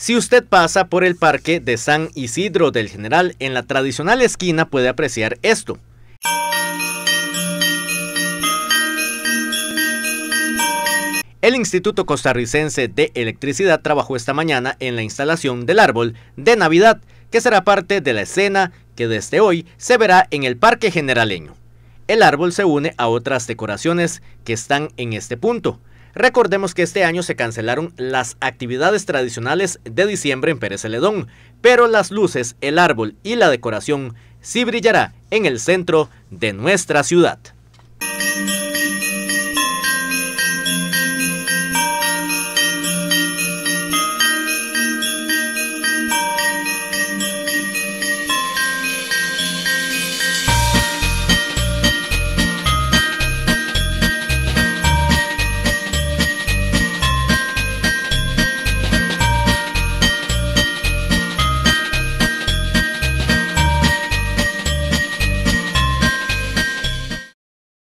Si usted pasa por el parque de San Isidro del General en la tradicional esquina puede apreciar esto. El Instituto Costarricense de Electricidad trabajó esta mañana en la instalación del árbol de Navidad, que será parte de la escena que desde hoy se verá en el Parque Generaleño. El árbol se une a otras decoraciones que están en este punto, Recordemos que este año se cancelaron las actividades tradicionales de diciembre en Pérez Celedón, pero las luces, el árbol y la decoración sí brillará en el centro de nuestra ciudad.